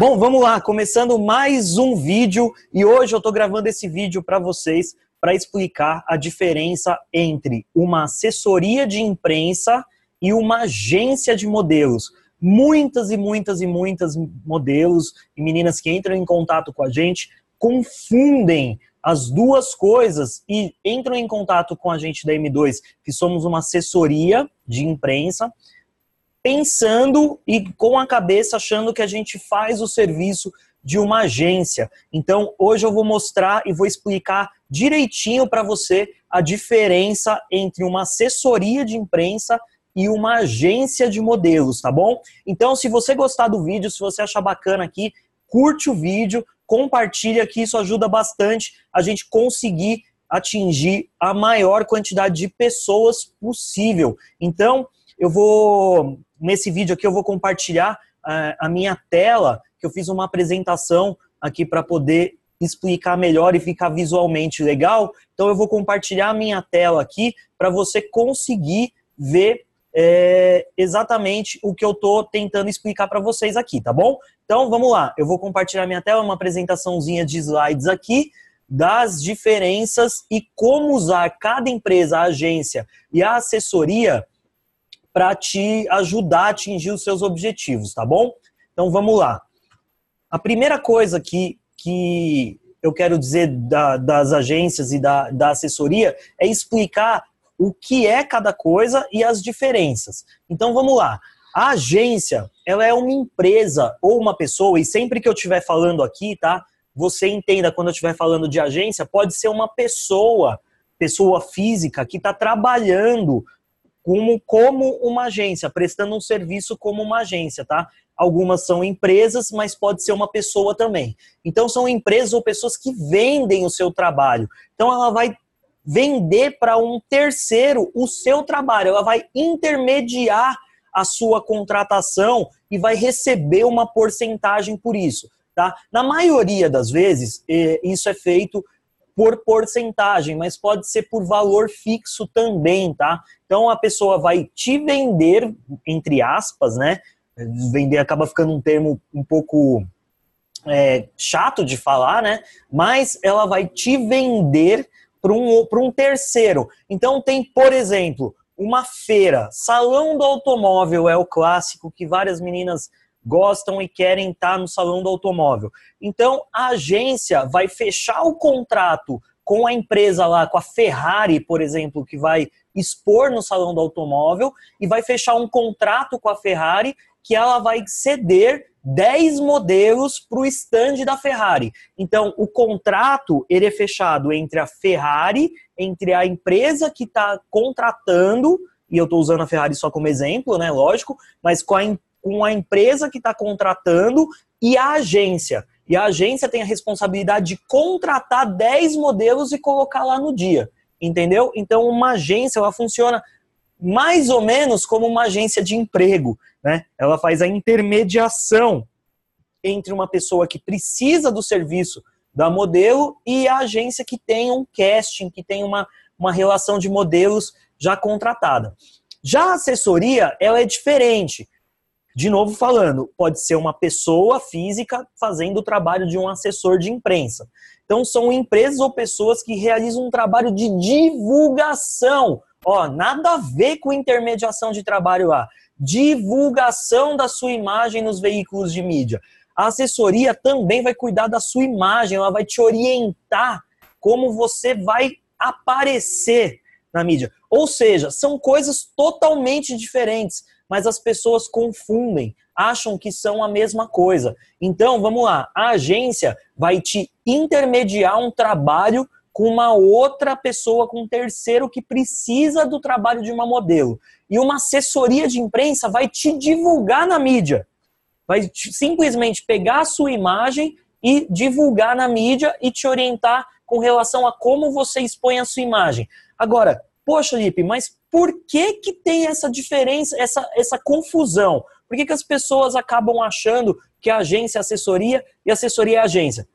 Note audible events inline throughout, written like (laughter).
Bom, vamos lá, começando mais um vídeo e hoje eu estou gravando esse vídeo para vocês para explicar a diferença entre uma assessoria de imprensa e uma agência de modelos. Muitas e muitas e muitas modelos e meninas que entram em contato com a gente confundem as duas coisas e entram em contato com a gente da M2, que somos uma assessoria de imprensa, pensando e com a cabeça achando que a gente faz o serviço de uma agência. Então, hoje eu vou mostrar e vou explicar direitinho para você a diferença entre uma assessoria de imprensa e uma agência de modelos, tá bom? Então, se você gostar do vídeo, se você achar bacana aqui, curte o vídeo, compartilha que isso ajuda bastante a gente conseguir atingir a maior quantidade de pessoas possível. Então, eu vou nesse vídeo aqui eu vou compartilhar é, a minha tela, que eu fiz uma apresentação aqui para poder explicar melhor e ficar visualmente legal. Então eu vou compartilhar a minha tela aqui para você conseguir ver é, exatamente o que eu estou tentando explicar para vocês aqui, tá bom? Então vamos lá, eu vou compartilhar minha tela, uma apresentaçãozinha de slides aqui das diferenças e como usar cada empresa, a agência e a assessoria para te ajudar a atingir os seus objetivos, tá bom? Então vamos lá. A primeira coisa que, que eu quero dizer da, das agências e da, da assessoria é explicar o que é cada coisa e as diferenças. Então vamos lá. A agência, ela é uma empresa ou uma pessoa, e sempre que eu estiver falando aqui, tá? Você entenda, quando eu estiver falando de agência, pode ser uma pessoa, pessoa física, que está trabalhando como, como uma agência, prestando um serviço como uma agência, tá? Algumas são empresas, mas pode ser uma pessoa também. Então, são empresas ou pessoas que vendem o seu trabalho. Então, ela vai vender para um terceiro o seu trabalho, ela vai intermediar a sua contratação e vai receber uma porcentagem por isso. Tá? Na maioria das vezes, eh, isso é feito por porcentagem, mas pode ser por valor fixo também, tá? Então a pessoa vai te vender, entre aspas, né? Vender acaba ficando um termo um pouco é, chato de falar, né? Mas ela vai te vender para um, um terceiro. Então tem, por exemplo, uma feira. Salão do automóvel é o clássico que várias meninas gostam e querem estar no salão do automóvel. Então, a agência vai fechar o contrato com a empresa lá, com a Ferrari, por exemplo, que vai expor no salão do automóvel e vai fechar um contrato com a Ferrari que ela vai ceder 10 modelos para o stand da Ferrari. Então, o contrato ele é fechado entre a Ferrari, entre a empresa que está contratando, e eu estou usando a Ferrari só como exemplo, né? Lógico, mas com a, com a empresa que está contratando e a agência. E a agência tem a responsabilidade de contratar 10 modelos e colocar lá no dia. Entendeu? Então, uma agência ela funciona mais ou menos como uma agência de emprego. Né? Ela faz a intermediação entre uma pessoa que precisa do serviço da modelo e a agência que tem um casting, que tem uma, uma relação de modelos já contratada. Já a assessoria, ela é diferente. De novo falando, pode ser uma pessoa física fazendo o trabalho de um assessor de imprensa. Então, são empresas ou pessoas que realizam um trabalho de divulgação. Ó, nada a ver com intermediação de trabalho A. Divulgação da sua imagem nos veículos de mídia. A assessoria também vai cuidar da sua imagem, ela vai te orientar como você vai aparecer na mídia. Ou seja, são coisas totalmente diferentes mas as pessoas confundem, acham que são a mesma coisa. Então, vamos lá, a agência vai te intermediar um trabalho com uma outra pessoa, com um terceiro que precisa do trabalho de uma modelo. E uma assessoria de imprensa vai te divulgar na mídia. Vai te, simplesmente pegar a sua imagem e divulgar na mídia e te orientar com relação a como você expõe a sua imagem. Agora, poxa, Lipe, mas por que, que tem essa diferença, essa, essa confusão? Por que, que as pessoas acabam achando que a agência é assessoria e assessoria é agência?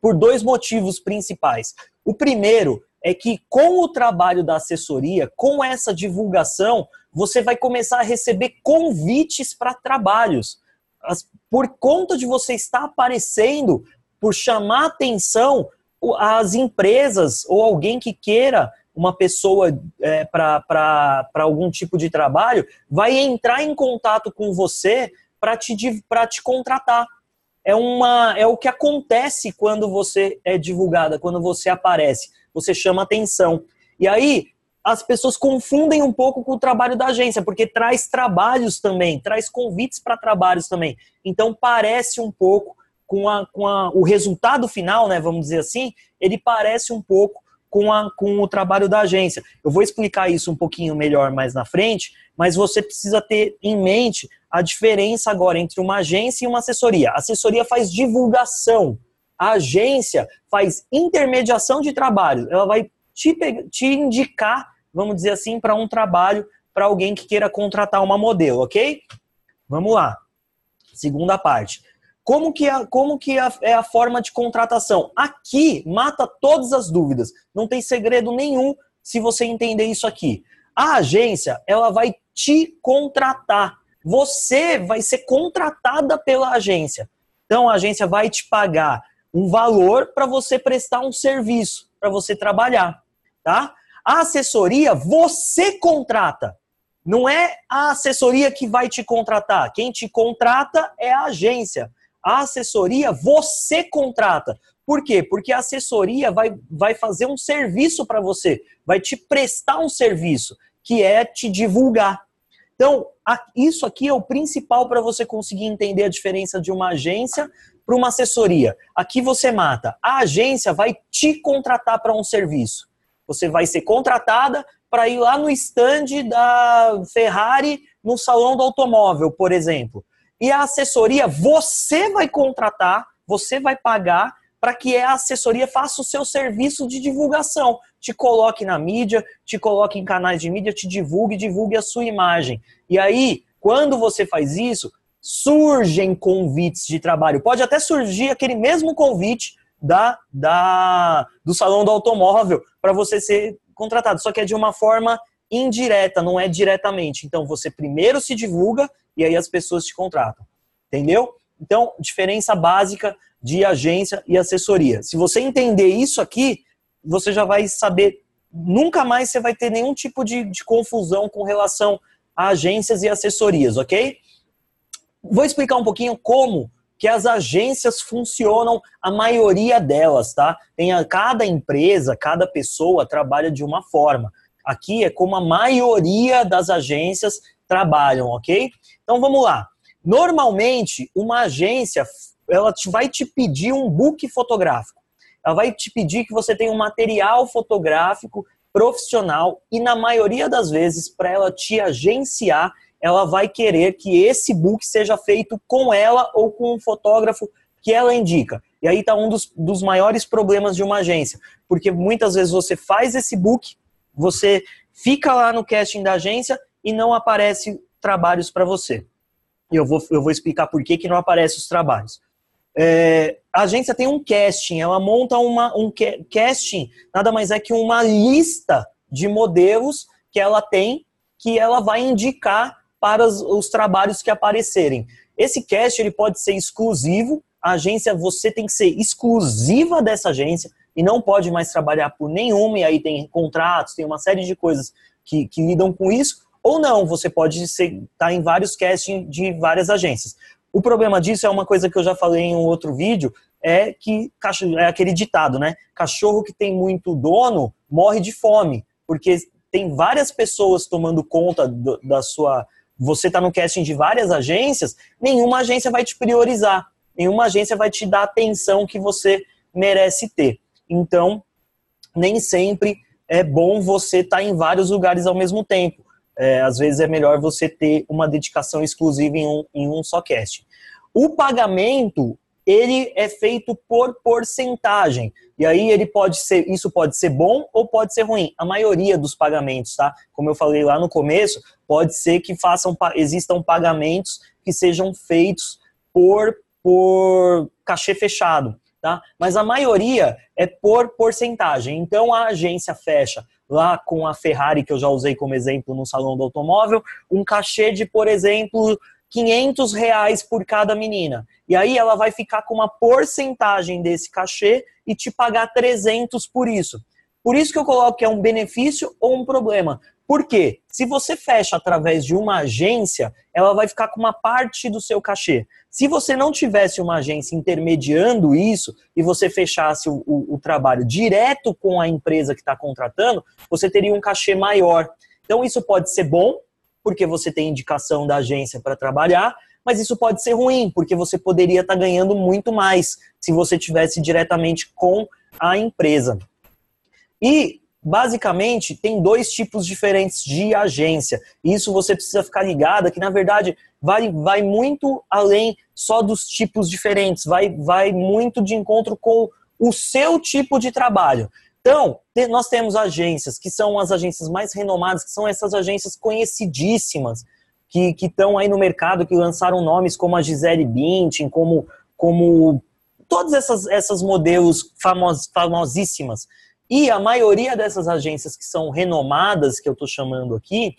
Por dois motivos principais. O primeiro é que com o trabalho da assessoria, com essa divulgação, você vai começar a receber convites para trabalhos. por conta de você estar aparecendo, por chamar atenção, as empresas ou alguém que queira uma pessoa é, para algum tipo de trabalho, vai entrar em contato com você para te, te contratar. É, uma, é o que acontece quando você é divulgada, quando você aparece. Você chama atenção. E aí, as pessoas confundem um pouco com o trabalho da agência, porque traz trabalhos também, traz convites para trabalhos também. Então parece um pouco com, a, com a, o resultado final, né? Vamos dizer assim, ele parece um pouco com, a, com o trabalho da agência. Eu vou explicar isso um pouquinho melhor mais na frente, mas você precisa ter em mente a diferença agora entre uma agência e uma assessoria. A assessoria faz divulgação, a agência faz intermediação de trabalho. Ela vai te, te indicar, vamos dizer assim, para um trabalho para alguém que queira contratar uma modelo, ok? Vamos lá. Segunda parte. Como que, é, como que é, é a forma de contratação? Aqui mata todas as dúvidas. Não tem segredo nenhum se você entender isso aqui. A agência, ela vai te contratar. Você vai ser contratada pela agência. Então a agência vai te pagar um valor para você prestar um serviço, para você trabalhar, tá? A assessoria você contrata. Não é a assessoria que vai te contratar. Quem te contrata é a agência. A assessoria você contrata. Por quê? Porque a assessoria vai, vai fazer um serviço para você, vai te prestar um serviço, que é te divulgar. Então, isso aqui é o principal para você conseguir entender a diferença de uma agência para uma assessoria. Aqui você mata. A agência vai te contratar para um serviço. Você vai ser contratada para ir lá no stand da Ferrari, no salão do automóvel, por exemplo. E a assessoria você vai contratar, você vai pagar para que a assessoria faça o seu serviço de divulgação. Te coloque na mídia, te coloque em canais de mídia, te divulgue, divulgue a sua imagem. E aí, quando você faz isso, surgem convites de trabalho. Pode até surgir aquele mesmo convite da, da do salão do automóvel para você ser contratado, só que é de uma forma indireta, não é diretamente. Então você primeiro se divulga e aí as pessoas te contratam. Entendeu? Então, diferença básica de agência e assessoria. Se você entender isso aqui, você já vai saber, nunca mais você vai ter nenhum tipo de, de confusão com relação a agências e assessorias, ok? Vou explicar um pouquinho como que as agências funcionam, a maioria delas, tá? Tem a, cada empresa, cada pessoa trabalha de uma forma. Aqui é como a maioria das agências trabalham, ok? Então vamos lá. Normalmente, uma agência ela vai te pedir um book fotográfico. Ela vai te pedir que você tenha um material fotográfico profissional e na maioria das vezes para ela te agenciar, ela vai querer que esse book seja feito com ela ou com um fotógrafo que ela indica. E aí está um dos, dos maiores problemas de uma agência, porque muitas vezes você faz esse book, você fica lá no casting da agência e não aparece trabalhos para você. E eu vou, eu vou explicar por que, que não aparecem os trabalhos. É, a agência tem um casting, ela monta uma, um casting, nada mais é que uma lista de modelos que ela tem, que ela vai indicar para os, os trabalhos que aparecerem. Esse casting ele pode ser exclusivo, a agência, você tem que ser exclusiva dessa agência, e não pode mais trabalhar por nenhuma, e aí tem contratos, tem uma série de coisas que, que lidam com isso, ou não, você pode estar tá em vários castings de várias agências. O problema disso é uma coisa que eu já falei em um outro vídeo, é que é aquele ditado, né? Cachorro que tem muito dono morre de fome, porque tem várias pessoas tomando conta do, da sua. Você está no casting de várias agências, nenhuma agência vai te priorizar, nenhuma agência vai te dar a atenção que você merece ter. Então, nem sempre é bom você estar tá em vários lugares ao mesmo tempo. É, às vezes é melhor você ter uma dedicação exclusiva em um, em um só cast. O pagamento ele é feito por porcentagem. E aí ele pode ser, isso pode ser bom ou pode ser ruim. A maioria dos pagamentos, tá? Como eu falei lá no começo, pode ser que façam existam pagamentos que sejam feitos por por cachê fechado tá? Mas a maioria é por porcentagem. Então a agência fecha lá com a Ferrari que eu já usei como exemplo no salão do automóvel, um cachê de, por exemplo, 500 reais por cada menina. E aí ela vai ficar com uma porcentagem desse cachê e te pagar 300 por isso. Por isso que eu coloco que é um benefício ou um problema. Por quê? Se você fecha através de uma agência, ela vai ficar com uma parte do seu cachê. Se você não tivesse uma agência intermediando isso e você fechasse o, o, o trabalho direto com a empresa que está contratando, você teria um cachê maior. Então, isso pode ser bom, porque você tem indicação da agência para trabalhar, mas isso pode ser ruim, porque você poderia estar tá ganhando muito mais se você tivesse diretamente com a empresa. E basicamente tem dois tipos diferentes de agência. Isso você precisa ficar ligado, que na verdade vai, vai muito além só dos tipos diferentes, vai, vai muito de encontro com o seu tipo de trabalho. Então, nós temos agências que são as agências mais renomadas, que são essas agências conhecidíssimas, que estão aí no mercado, que lançaram nomes como a Gisele Bündchen, como, como todas essas, essas modelos famos, famosíssimas. E a maioria dessas agências que são renomadas, que eu estou chamando aqui,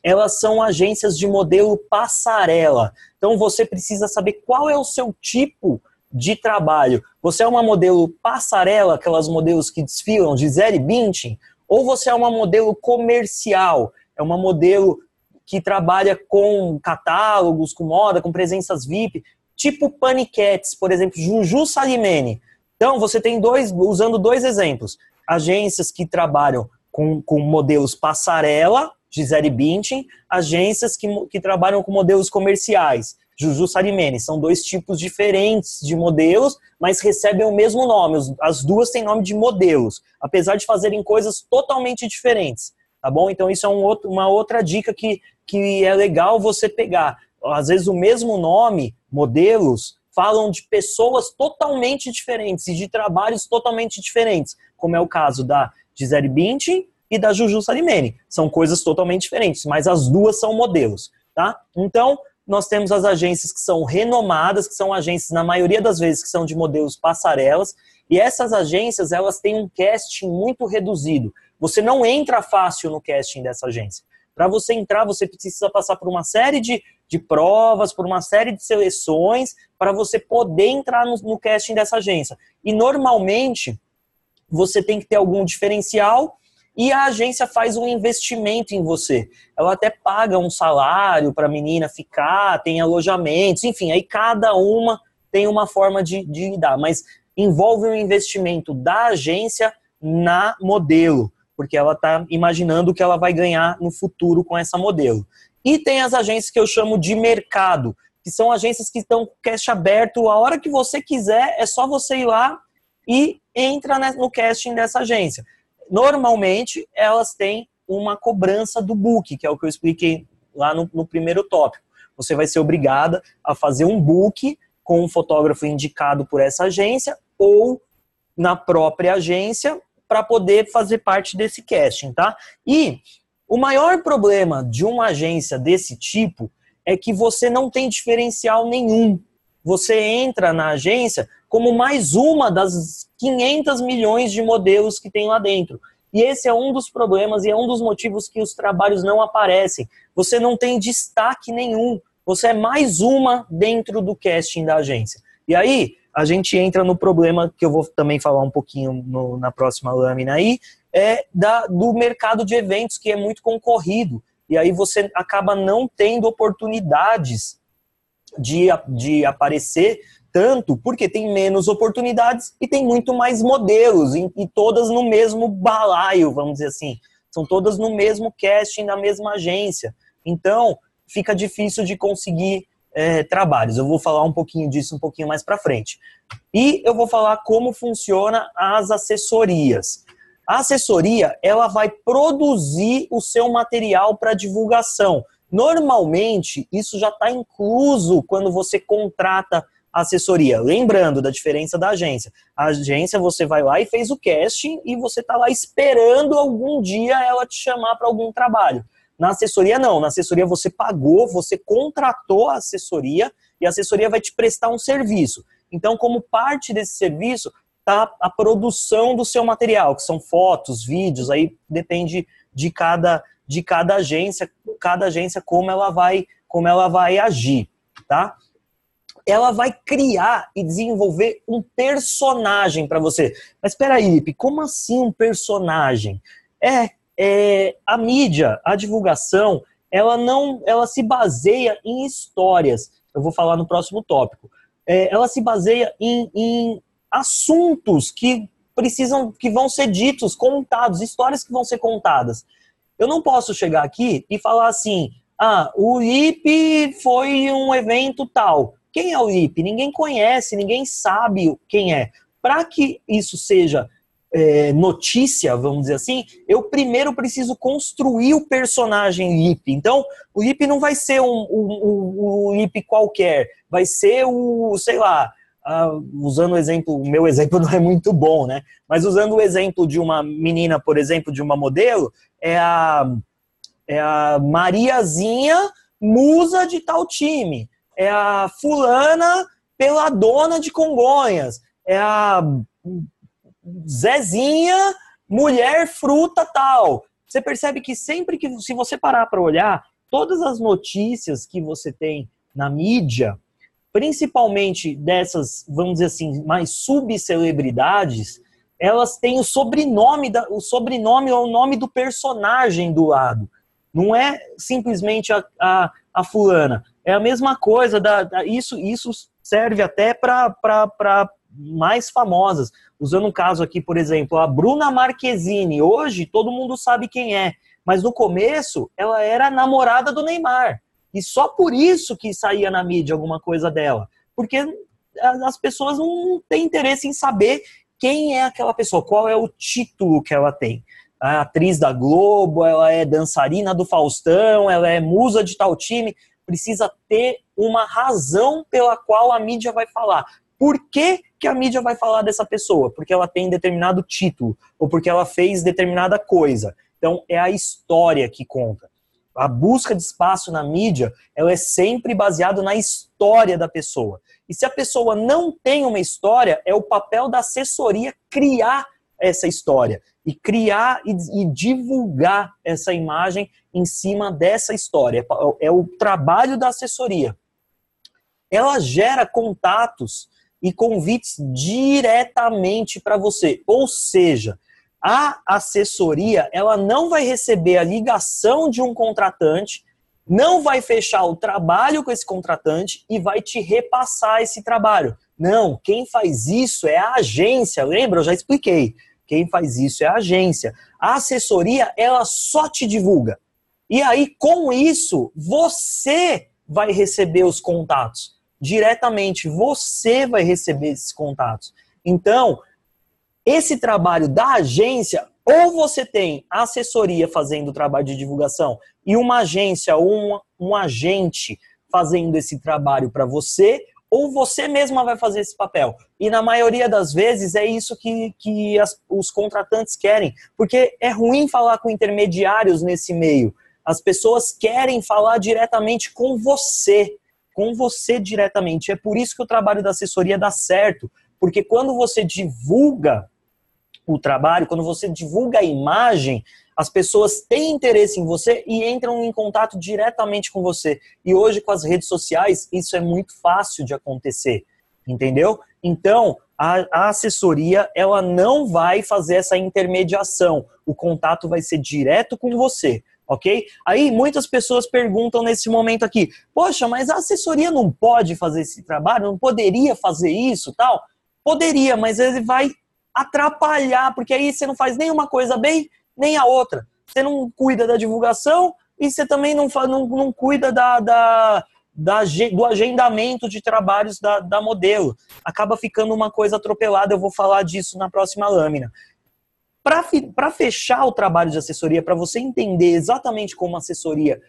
elas são agências de modelo passarela. Então você precisa saber qual é o seu tipo de trabalho. Você é uma modelo passarela, aquelas modelos que desfilam, de e Bintin ou você é uma modelo comercial, é uma modelo que trabalha com catálogos, com moda, com presenças VIP, tipo Paniquetes, por exemplo, Juju Salimene. Então você tem dois, usando dois exemplos agências que trabalham com, com modelos passarela, Gisele Bündchen, agências que, que trabalham com modelos comerciais, Juju Salimene. São dois tipos diferentes de modelos, mas recebem o mesmo nome. As duas têm nome de modelos, apesar de fazerem coisas totalmente diferentes. Tá bom? Então, isso é um outro, uma outra dica que, que é legal você pegar. Às vezes, o mesmo nome, modelos, falam de pessoas totalmente diferentes e de trabalhos totalmente diferentes, como é o caso da Gisele Bündchen e da Juju Salimene. São coisas totalmente diferentes, mas as duas são modelos, tá? Então, nós temos as agências que são renomadas, que são agências na maioria das vezes que são de modelos passarelas, e essas agências, elas têm um casting muito reduzido. Você não entra fácil no casting dessa agência. Para você entrar, você precisa passar por uma série de de provas, por uma série de seleções para você poder entrar no, no casting dessa agência. E normalmente você tem que ter algum diferencial e a agência faz um investimento em você. Ela até paga um salário para a menina ficar, tem alojamentos, enfim, aí cada uma tem uma forma de, de dar, mas envolve um investimento da agência na modelo, porque ela está imaginando o que ela vai ganhar no futuro com essa modelo. E tem as agências que eu chamo de mercado, que são agências que estão com casting aberto, a hora que você quiser, é só você ir lá e entra no casting dessa agência. Normalmente, elas têm uma cobrança do book, que é o que eu expliquei lá no, no primeiro tópico. Você vai ser obrigada a fazer um book com um fotógrafo indicado por essa agência ou na própria agência para poder fazer parte desse casting, tá? E o maior problema de uma agência desse tipo é que você não tem diferencial nenhum. Você entra na agência como mais uma das 500 milhões de modelos que tem lá dentro. E esse é um dos problemas e é um dos motivos que os trabalhos não aparecem. Você não tem destaque nenhum. Você é mais uma dentro do casting da agência. E aí, a gente entra no problema que eu vou também falar um pouquinho no, na próxima lâmina aí, é da, do mercado de eventos, que é muito concorrido. E aí você acaba não tendo oportunidades de, de aparecer tanto, porque tem menos oportunidades e tem muito mais modelos, e, e todas no mesmo balaio, vamos dizer assim. São todas no mesmo casting, na mesma agência. Então, fica difícil de conseguir é, trabalhos. Eu vou falar um pouquinho disso um pouquinho mais para frente. E eu vou falar como funciona as assessorias. A assessoria, ela vai produzir o seu material para divulgação. Normalmente, isso já está incluso quando você contrata assessoria. Lembrando da diferença da agência. A agência, você vai lá e fez o casting e você está lá esperando algum dia ela te chamar para algum trabalho. Na assessoria, não. Na assessoria, você pagou, você contratou a assessoria e a assessoria vai te prestar um serviço. Então, como parte desse serviço, está a produção do seu material, que são fotos, vídeos, aí depende de cada de cada agência, cada agência como ela vai como ela vai agir, tá? Ela vai criar e desenvolver um personagem para você. Mas espera aí, como assim um personagem? É, é a mídia, a divulgação, ela não, ela se baseia em histórias. Eu vou falar no próximo tópico. É, ela se baseia em, em assuntos que precisam, que vão ser ditos, contados, histórias que vão ser contadas. Eu não posso chegar aqui e falar assim, ah, o IP foi um evento tal. Quem é o IP? Ninguém conhece, ninguém sabe quem é. Para que isso seja é, notícia, vamos dizer assim, eu primeiro preciso construir o personagem Lip. Então, o Lip não vai ser um, um, um, um qualquer, vai ser o, sei lá, Uh, usando o exemplo, o meu exemplo (laughs) não é muito bom, né? Mas usando o exemplo de uma menina, por exemplo, de uma modelo, é a, é a Mariazinha, musa de tal time, é a fulana pela dona de Congonhas, é a Zezinha, mulher fruta tal. Você percebe que sempre que, se você parar para olhar, todas as notícias que você tem na mídia, principalmente dessas, vamos dizer assim, mais subcelebridades, elas têm o sobrenome, da, o sobrenome ou o nome do personagem do lado. Não é simplesmente a, a, a fulana. É a mesma coisa, da, da isso, isso serve até para mais famosas. Usando um caso aqui, por exemplo, a Bruna Marquezine. Hoje todo mundo sabe quem é, mas no começo ela era namorada do Neymar. E só por isso que saía na mídia alguma coisa dela. Porque as pessoas não têm interesse em saber quem é aquela pessoa, qual é o título que ela tem. A atriz da Globo, ela é dançarina do Faustão, ela é musa de tal time. Precisa ter uma razão pela qual a mídia vai falar. Por que, que a mídia vai falar dessa pessoa? Porque ela tem determinado título, ou porque ela fez determinada coisa. Então, é a história que conta a busca de espaço na mídia, ela é sempre baseada na história da pessoa. E se a pessoa não tem uma história, é o papel da assessoria criar essa história e criar e, e divulgar essa imagem em cima dessa história. É, é o trabalho da assessoria. Ela gera contatos e convites diretamente para você. Ou seja, a assessoria ela não vai receber a ligação de um contratante, não vai fechar o trabalho com esse contratante e vai te repassar esse trabalho. Não, quem faz isso é a agência, lembra? Eu já expliquei. Quem faz isso é a agência. A assessoria, ela só te divulga. E aí, com isso, você vai receber os contatos. Diretamente, você vai receber esses contatos. Então, esse trabalho da agência, ou você tem a assessoria fazendo o trabalho de divulgação e uma agência ou um, um agente fazendo esse trabalho para você, ou você mesma vai fazer esse papel. E na maioria das vezes é isso que, que as, os contratantes querem, porque é ruim falar com intermediários nesse meio. As pessoas querem falar diretamente com você, com você diretamente. É por isso que o trabalho da assessoria dá certo, porque quando você divulga o trabalho, quando você divulga a imagem, as pessoas têm interesse em você e entram em contato diretamente com você. E hoje, com as redes sociais, isso é muito fácil de acontecer, entendeu? Então, a, assessoria ela não vai fazer essa intermediação. O contato vai ser direto com você, ok? Aí muitas pessoas perguntam nesse momento aqui: poxa, mas a assessoria não pode fazer esse trabalho? Não poderia fazer isso, tal? Poderia, mas ele vai atrapalhar, porque aí você não faz nenhuma coisa bem, nem a outra. Você não cuida da divulgação e você também não, não, não cuida da, da, da, do agendamento de trabalhos da, da modelo. Acaba ficando uma coisa atropelada, eu vou falar disso na próxima lâmina. Para fechar o trabalho de assessoria, para você entender exatamente como a assessoria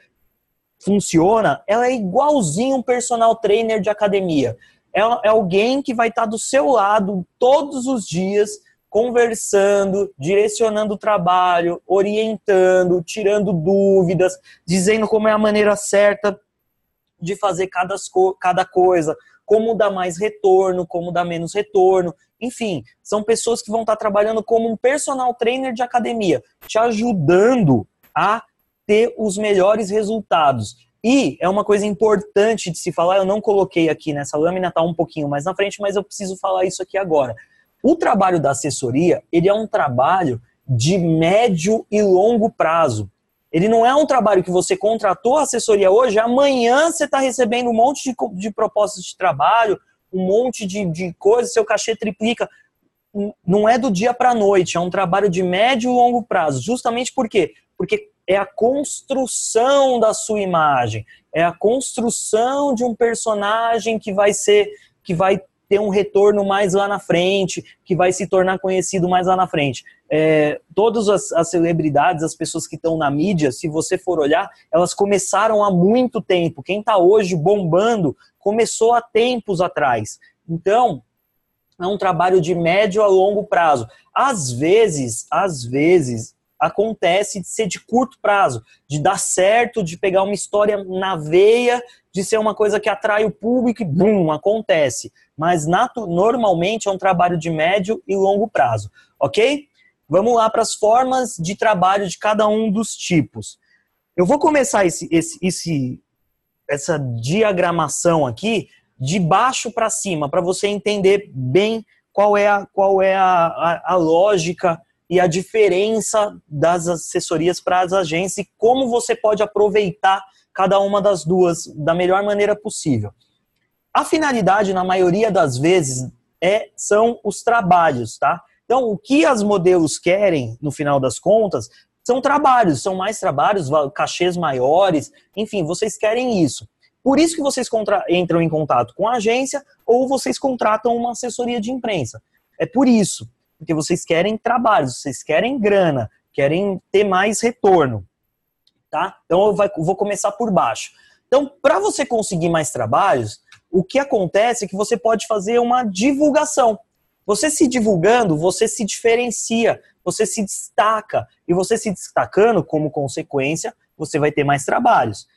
funciona, ela é igualzinho um personal trainer de academia. É, é, alguém que vai estar do seu lado todos os dias, conversando, direcionando o trabalho, orientando, tirando dúvidas, dizendo como é a maneira certa de fazer cada, cada coisa, como dar mais retorno, como dar menos retorno. Enfim, são pessoas que vão estar trabalhando como um personal trainer de academia, te ajudando a ter os melhores resultados. E é uma coisa importante de se falar, eu não coloquei aqui nessa né? lâmina, tá um pouquinho mais na frente, mas eu preciso falar isso aqui agora. O trabalho da assessoria, ele é um trabalho de médio e longo prazo. Ele não é um trabalho que você contratou a assessoria hoje, amanhã você está recebendo um monte de, de, propostas de trabalho, um monte de, de coisas, seu cachê triplica. Não é do dia para a noite, é um trabalho de médio e longo prazo. Justamente por quê? Porque é a construção da sua imagem, é a construção de um personagem que vai ser, que vai ter um retorno mais lá na frente, que vai se tornar conhecido mais lá na frente. É, todas as, as, celebridades, as pessoas que estão na mídia, se você for olhar, elas começaram há muito tempo. Quem está hoje bombando começou há tempos atrás. Então, é um trabalho de médio a longo prazo. Às vezes, às vezes, acontece de ser de curto prazo, de dar certo, de pegar uma história na veia, de ser uma coisa que atrai o público e bum, acontece. Mas normalmente é um trabalho de médio e longo prazo, ok? Vamos lá para as formas de trabalho de cada um dos tipos. Eu vou começar esse, esse, esse essa diagramação aqui de baixo para cima, para você entender bem qual é a, qual é a, a, a lógica e a diferença das assessorias para as agências e como você pode aproveitar cada uma das duas da melhor maneira possível. A finalidade, na maioria das vezes, é são os trabalhos, tá? Então, o que as modelos querem, no final das contas, são trabalhos, são mais trabalhos, cachês maiores, enfim, vocês querem isso. Por isso que vocês entram em contato com a agência ou vocês contratam uma assessoria de imprensa. É por isso porque vocês querem trabalho, vocês querem grana, querem ter mais retorno, tá? Então eu vou começar por baixo. Então, para você conseguir mais trabalhos, o que acontece é que você pode fazer uma divulgação. Você se divulgando, você se diferencia, você se destaca. E você se destacando, como consequência, você vai ter mais trabalhos.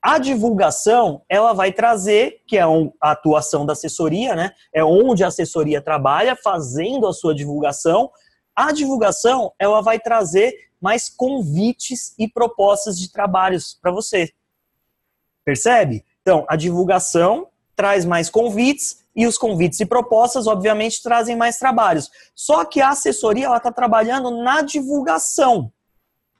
A divulgação, ela vai trazer, que é a atuação da assessoria, né? É onde a assessoria trabalha, fazendo a sua divulgação. A divulgação, ela vai trazer mais convites e propostas de trabalhos para você. Percebe? Então, a divulgação traz mais convites e os convites e propostas, obviamente, trazem mais trabalhos. Só que a assessoria, ela está trabalhando na divulgação.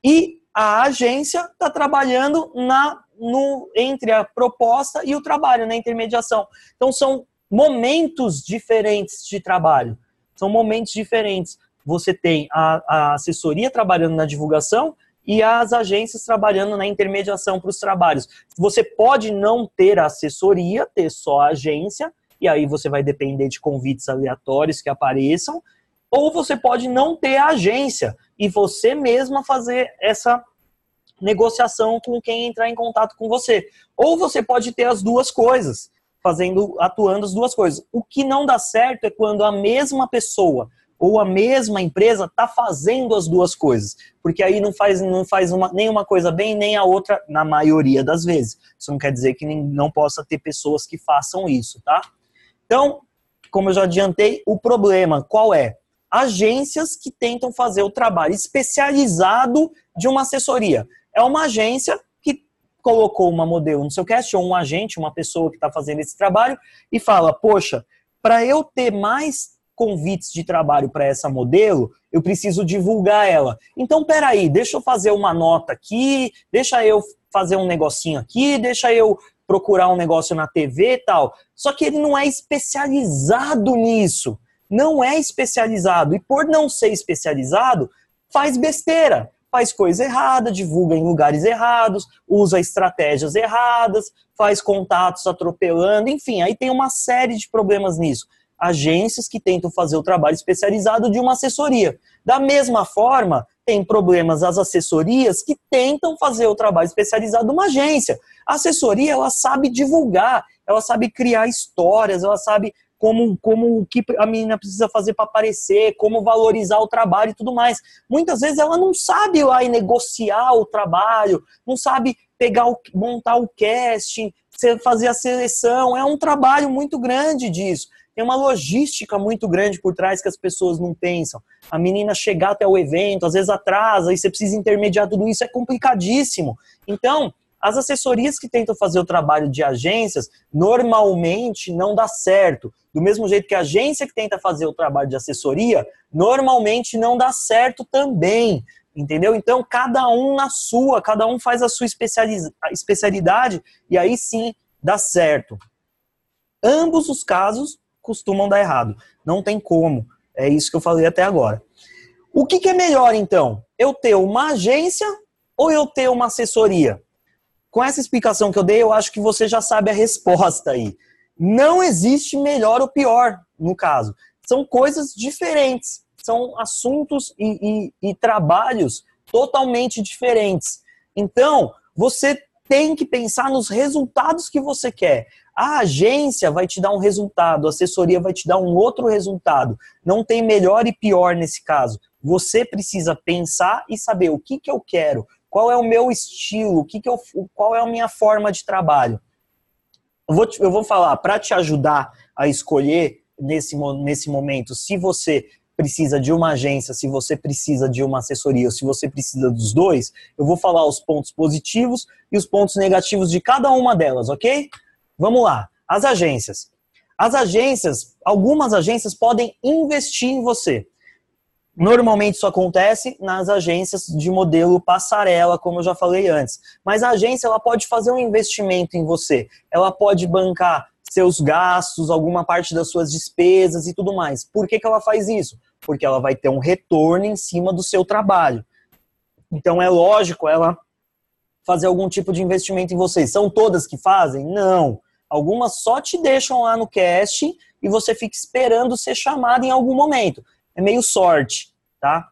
E a agência está trabalhando na no, entre a proposta e o trabalho, na né, intermediação. Então, são momentos diferentes de trabalho. São momentos diferentes. Você tem a, a assessoria trabalhando na divulgação e as agências trabalhando na intermediação para os trabalhos. Você pode não ter assessoria, ter só a agência, e aí você vai depender de convites aleatórios que apareçam, ou você pode não ter a agência e você mesma fazer essa negociação com quem entrar em contato com você. Ou você pode ter as duas coisas, fazendo, atuando as duas coisas. O que não dá certo é quando a mesma pessoa ou a mesma empresa está fazendo as duas coisas, porque aí não faz, não faz uma, nem uma coisa bem nem a outra na maioria das vezes. Isso não quer dizer que não possa ter pessoas que façam isso, tá? Então, como eu já adiantei, o problema qual é? Agências que tentam fazer o trabalho especializado de uma assessoria é uma agência que colocou uma modelo no seu cast, ou um agente, uma pessoa que está fazendo esse trabalho, e fala: Poxa, para eu ter mais convites de trabalho para essa modelo, eu preciso divulgar ela. Então, peraí, deixa eu fazer uma nota aqui, deixa eu fazer um negocinho aqui, deixa eu procurar um negócio na TV e tal. Só que ele não é especializado nisso. Não é especializado. E por não ser especializado, faz besteira faz coisa errada, divulga em lugares errados, usa estratégias erradas, faz contatos atropelando, enfim, aí tem uma série de problemas nisso. Agências que tentam fazer o trabalho especializado de uma assessoria. Da mesma forma, tem problemas as assessorias que tentam fazer o trabalho especializado de uma agência. A assessoria, ela sabe divulgar, ela sabe criar histórias, ela sabe como, como o que a menina precisa fazer para aparecer, como valorizar o trabalho e tudo mais. Muitas vezes ela não sabe lá negociar o trabalho, não sabe pegar o, montar o casting, fazer a seleção. É um trabalho muito grande disso. Tem uma logística muito grande por trás que as pessoas não pensam. A menina chegar até o evento, às vezes atrasa, e você precisa intermediar tudo isso, é complicadíssimo. Então, as assessorias que tentam fazer o trabalho de agências normalmente não dá certo. Do mesmo jeito que a agência que tenta fazer o trabalho de assessoria normalmente não dá certo também. Entendeu? Então, cada um na sua, cada um faz a sua especialidade e aí sim dá certo. Ambos os casos costumam dar errado. Não tem como. É isso que eu falei até agora. O que, que é melhor, então? Eu ter uma agência ou eu ter uma assessoria? com essa explicação que eu dei, eu acho que você já sabe a resposta aí. Não existe melhor ou pior, no caso. São coisas diferentes, são assuntos e, e, e trabalhos totalmente diferentes. Então, você tem que pensar nos resultados que você quer. A agência vai te dar um resultado, a assessoria vai te dar um outro resultado. Não tem melhor e pior nesse caso. Você precisa pensar e saber o que, que eu quero, qual é o meu estilo? O que que eu, qual é a minha forma de trabalho? Eu vou, eu vou falar para te ajudar a escolher nesse, nesse momento se você precisa de uma agência, se você precisa de uma assessoria, ou se você precisa dos dois, eu vou falar os pontos positivos e os pontos negativos de cada uma delas, ok? Vamos lá. As agências. As agências, algumas agências podem investir em você. Normalmente isso acontece nas agências de modelo passarela, como eu já falei antes. Mas a agência ela pode fazer um investimento em você. Ela pode bancar seus gastos, alguma parte das suas despesas e tudo mais. Por que, que ela faz isso? Porque ela vai ter um retorno em cima do seu trabalho. Então é lógico ela fazer algum tipo de investimento em vocês. São todas que fazem? Não. Algumas só te deixam lá no cast e você fica esperando ser chamado em algum momento é meio sorte, tá?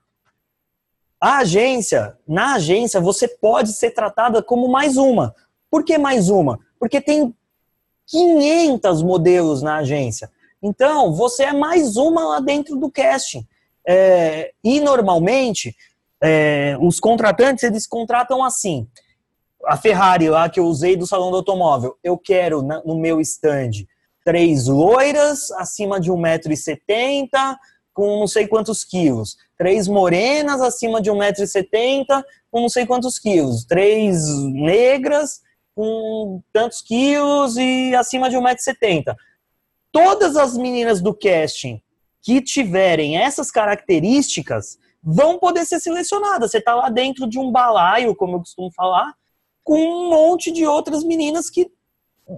A agência, na agência, você pode ser tratada como mais uma. Por que mais uma? Porque tem 500 modelos na agência. Então, você é mais uma lá dentro do casting. É, e, normalmente, é, os contratantes, eles contratam assim. A Ferrari lá que eu usei do salão do automóvel. Eu quero, no meu stand, três loiras, acima de 1,70m, com não sei quantos quilos. Três morenas acima de 1,70m com não sei quantos quilos. Três negras com tantos quilos e acima de 1,70m. Todas as meninas do casting que tiverem essas características vão poder ser selecionadas. Você está lá dentro de um balaio, como eu costumo falar, com um monte de outras meninas que,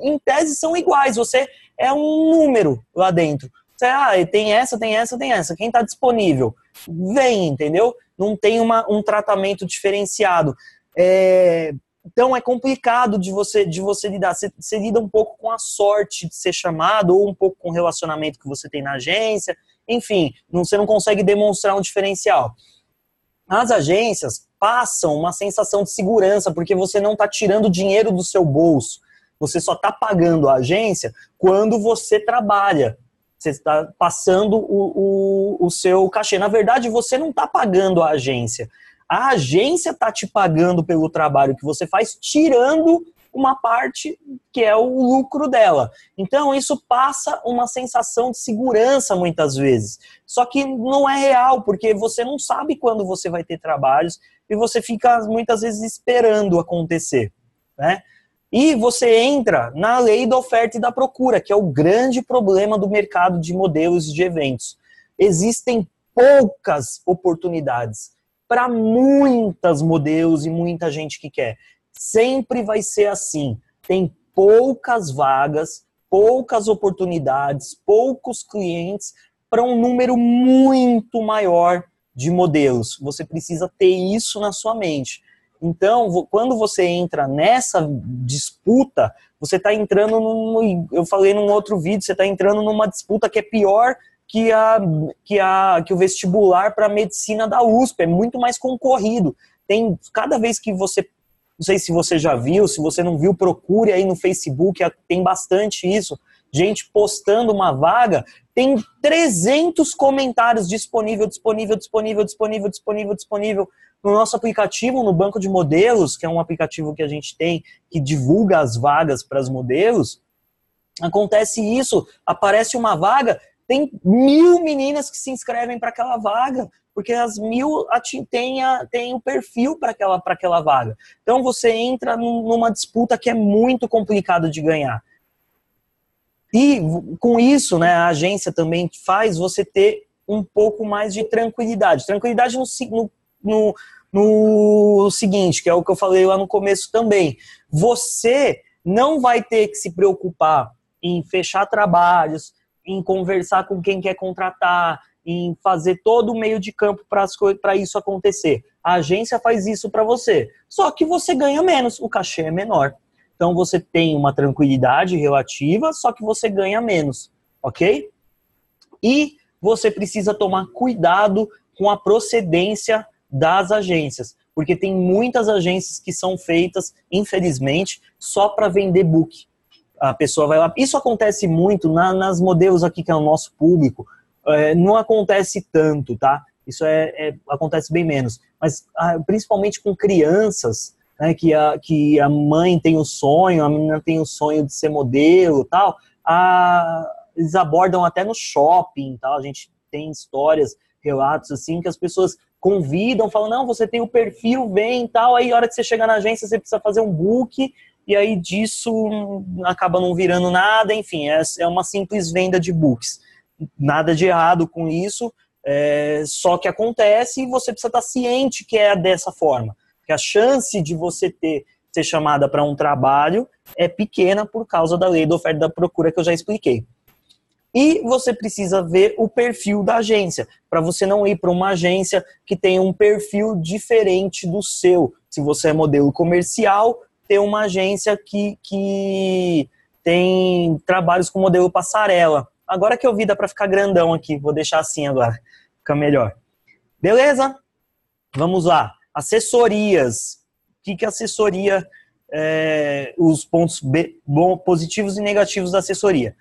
em tese, são iguais. Você é um número lá dentro ah, tem essa, tem essa, tem essa. Quem está disponível? Vem, entendeu? Não tem uma, um tratamento diferenciado. É, então é complicado de você de você lidar. Você, você, lida um pouco com a sorte de ser chamado, ou um pouco com o relacionamento que você tem na agência. Enfim, não, você não consegue demonstrar um diferencial. As agências passam uma sensação de segurança, porque você não está tirando dinheiro do seu bolso. Você só está pagando a agência quando você trabalha. Você está passando o, o, o seu cachê. Na verdade, você não está pagando a agência. A agência está te pagando pelo trabalho que você faz, tirando uma parte que é o lucro dela. Então, isso passa uma sensação de segurança muitas vezes. Só que não é real, porque você não sabe quando você vai ter trabalhos e você fica muitas vezes esperando acontecer, né? E você entra na lei da oferta e da procura, que é o grande problema do mercado de modelos de eventos. Existem poucas oportunidades para muitas modelos e muita gente que quer. Sempre vai ser assim. Tem poucas vagas, poucas oportunidades, poucos clientes para um número muito maior de modelos. Você precisa ter isso na sua mente. Então, quando você entra nessa disputa, você está entrando num, eu falei num outro vídeo, você está entrando numa disputa que é pior que, a, que, a, que o vestibular para medicina da USP, é muito mais concorrido. Tem cada vez que você, não sei se você já viu, se você não viu, procure aí no Facebook, tem bastante isso. Gente postando uma vaga, tem 300 comentários disponível, disponível, disponível, disponível, disponível, disponível no nosso aplicativo, no banco de modelos, que é um aplicativo que a gente tem que divulga as vagas para os modelos, acontece isso, aparece uma vaga, tem mil meninas que se inscrevem para aquela vaga, porque as mil têm, a, tem o perfil para aquela, aquela vaga. Então você entra numa disputa que é muito complicado de ganhar. E com isso, né, a agência também faz você ter um pouco mais de tranquilidade. Tranquilidade no, no no, no seguinte, que é o que eu falei lá no começo também. Você não vai ter que se preocupar em fechar trabalhos, em conversar com quem quer contratar, em fazer todo o meio de campo para isso acontecer. A agência faz isso para você. Só que você ganha menos, o cachê é menor. Então você tem uma tranquilidade relativa, só que você ganha menos, ok? E você precisa tomar cuidado com a procedência das agências, porque tem muitas agências que são feitas, infelizmente, só para vender book. A pessoa vai lá. Isso acontece muito na, nas modelos aqui que é o nosso público. É, não acontece tanto, tá? Isso é, é acontece bem menos. Mas a, principalmente com crianças, né, que, a, que a mãe tem o sonho, a menina tem o sonho de ser modelo, tal. A, eles abordam até no shopping, tal. A gente tem histórias, relatos assim que as pessoas convidam, falam, não, você tem o perfil, vem e tal. Aí, a hora que você chegar na agência, você precisa fazer um book. E aí, disso, acaba não virando nada. Enfim, é, é uma simples venda de books. Nada de errado com isso. É, só que acontece e você precisa estar ciente que é dessa forma. Que a chance de você ter ser chamada para um trabalho é pequena por causa da lei da oferta e da procura que eu já expliquei. E você precisa ver o perfil da agência, para você não ir para uma agência que tem um perfil diferente do seu. Se você é modelo comercial, ter uma agência que, que tem trabalhos com modelo passarela. Agora que eu vi, dá para ficar grandão aqui. Vou deixar assim agora, fica melhor. Beleza? Vamos lá. Assessorias. O que, que assessoria, é, os pontos B, bom, positivos e negativos da assessoria?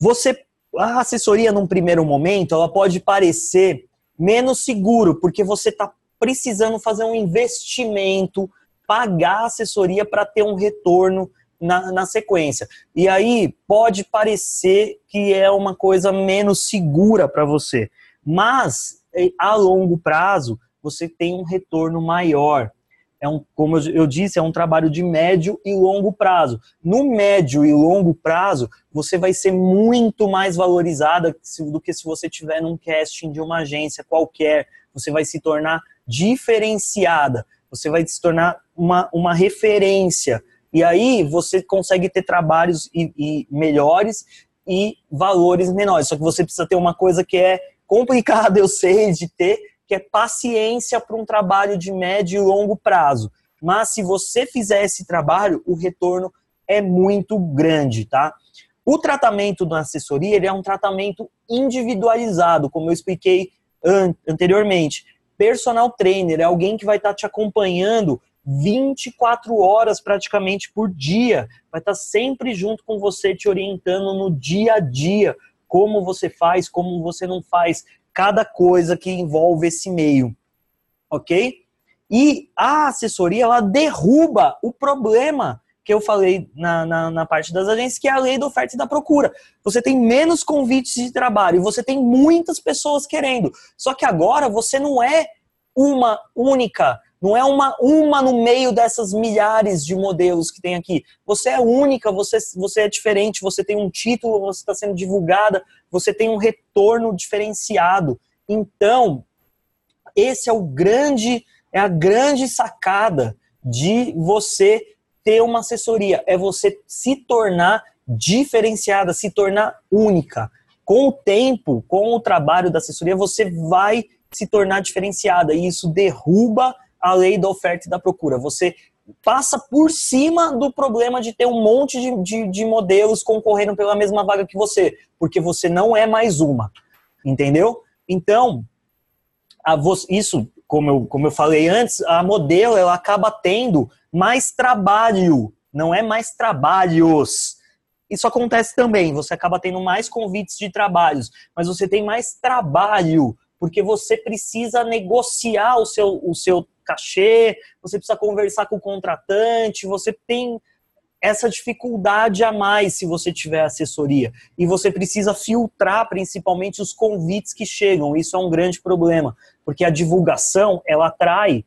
você a assessoria num primeiro momento, ela pode parecer menos seguro, porque você está precisando fazer um investimento, pagar a assessoria para ter um retorno na, na, sequência. E aí pode parecer que é uma coisa menos segura para você, mas a longo prazo você tem um retorno maior é um, como eu disse, é um trabalho de médio e longo prazo. No médio e longo prazo, você vai ser muito mais valorizada do que se você tiver num casting de uma agência qualquer. Você vai se tornar diferenciada, você vai se tornar uma, uma referência. E aí você consegue ter trabalhos e, e melhores e valores menores. Só que você precisa ter uma coisa que é complicada, (laughs) eu sei, de ter, que é paciência para um trabalho de médio e longo prazo. Mas se você fizer esse trabalho, o retorno é muito grande, tá? O tratamento da assessoria ele é um tratamento individualizado, como eu expliquei an anteriormente. Personal trainer é alguém que vai estar tá te acompanhando 24 horas praticamente por dia, vai estar tá sempre junto com você, te orientando no dia a dia, como você faz, como você não faz, cada coisa que envolve esse meio, ok? E a assessoria ela derruba o problema que eu falei na, na, na, parte das agências, que é a lei da oferta e da procura. Você tem menos convites de trabalho, você tem muitas pessoas querendo. Só que agora você não é uma única, não é uma, uma no meio dessas milhares de modelos que tem aqui. Você é única, você, você é diferente, você tem um título, você está sendo divulgada, você tem um retorno diferenciado. Então, esse é o grande, é a grande sacada de você ter uma assessoria, é você se tornar diferenciada, se tornar única. Com o tempo, com o trabalho da assessoria, você vai se tornar diferenciada e isso derruba a lei da oferta e da procura. Você passa por cima do problema de ter um monte de, de, de, modelos concorrendo pela mesma vaga que você, porque você não é mais uma, entendeu? Então, a, isso, como eu, como eu falei antes, a modelo ela acaba tendo mais trabalho, não é mais trabalhos. Isso acontece também, você acaba tendo mais convites de trabalhos, mas você tem mais trabalho, porque você precisa negociar o seu, o seu cachê, você precisa conversar com o contratante, você tem essa dificuldade a mais se você tiver assessoria. E você precisa filtrar principalmente os convites que chegam. Isso é um grande problema, porque a divulgação, ela atrai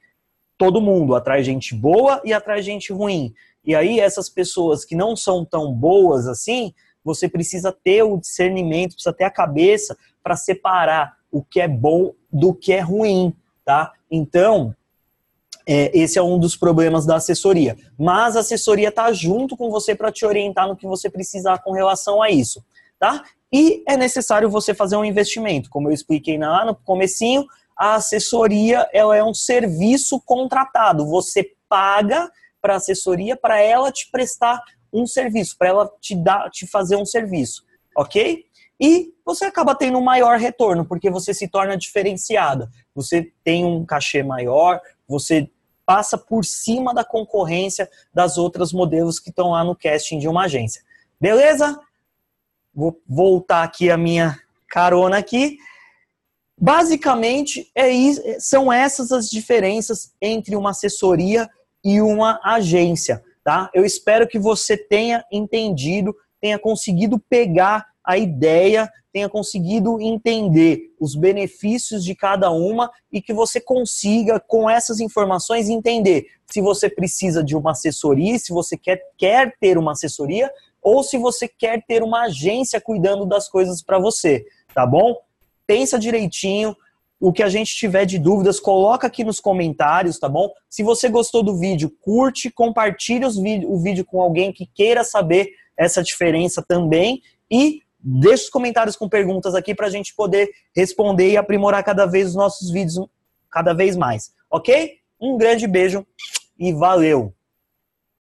todo mundo, atrai gente boa e atrai gente ruim. E aí essas pessoas que não são tão boas assim, você precisa ter o discernimento, precisa ter a cabeça para separar o que é bom do que é ruim, tá? Então, é, esse é um dos problemas da assessoria. Mas a assessoria está junto com você para te orientar no que você precisar com relação a isso, tá? E é necessário você fazer um investimento. Como eu expliquei na, no comecinho, a assessoria ela é um serviço contratado. Você paga para a assessoria para ela te prestar um serviço, para ela te, dar, te fazer um serviço, ok? e você acaba tendo um maior retorno, porque você se torna diferenciada. Você tem um cachê maior, você passa por cima da concorrência das outras modelos que estão lá no casting de uma agência. Beleza? Vou voltar aqui a minha carona aqui. Basicamente, é isso, são essas as diferenças entre uma assessoria e uma agência. Tá? Eu espero que você tenha entendido, tenha conseguido pegar a ideia, tenha conseguido entender os benefícios de cada uma e que você consiga, com essas informações, entender se você precisa de uma assessoria, se você quer, quer ter uma assessoria ou se você quer ter uma agência cuidando das coisas para você, tá bom? Pensa direitinho, o que a gente tiver de dúvidas, coloca aqui nos comentários, tá bom? Se você gostou do vídeo, curte, compartilhe o vídeo com alguém que queira saber essa diferença também. E deixa os comentários com perguntas aqui para a gente poder responder e aprimorar cada vez os nossos vídeos, cada vez mais. Ok? Um grande beijo e valeu!